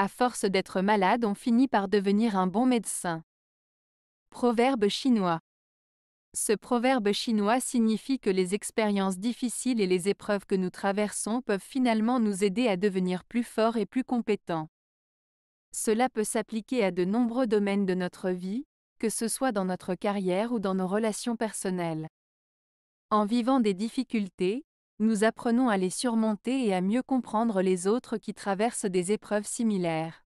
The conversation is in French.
À force d'être malade, on finit par devenir un bon médecin. Proverbe chinois. Ce proverbe chinois signifie que les expériences difficiles et les épreuves que nous traversons peuvent finalement nous aider à devenir plus forts et plus compétents. Cela peut s'appliquer à de nombreux domaines de notre vie, que ce soit dans notre carrière ou dans nos relations personnelles. En vivant des difficultés, nous apprenons à les surmonter et à mieux comprendre les autres qui traversent des épreuves similaires.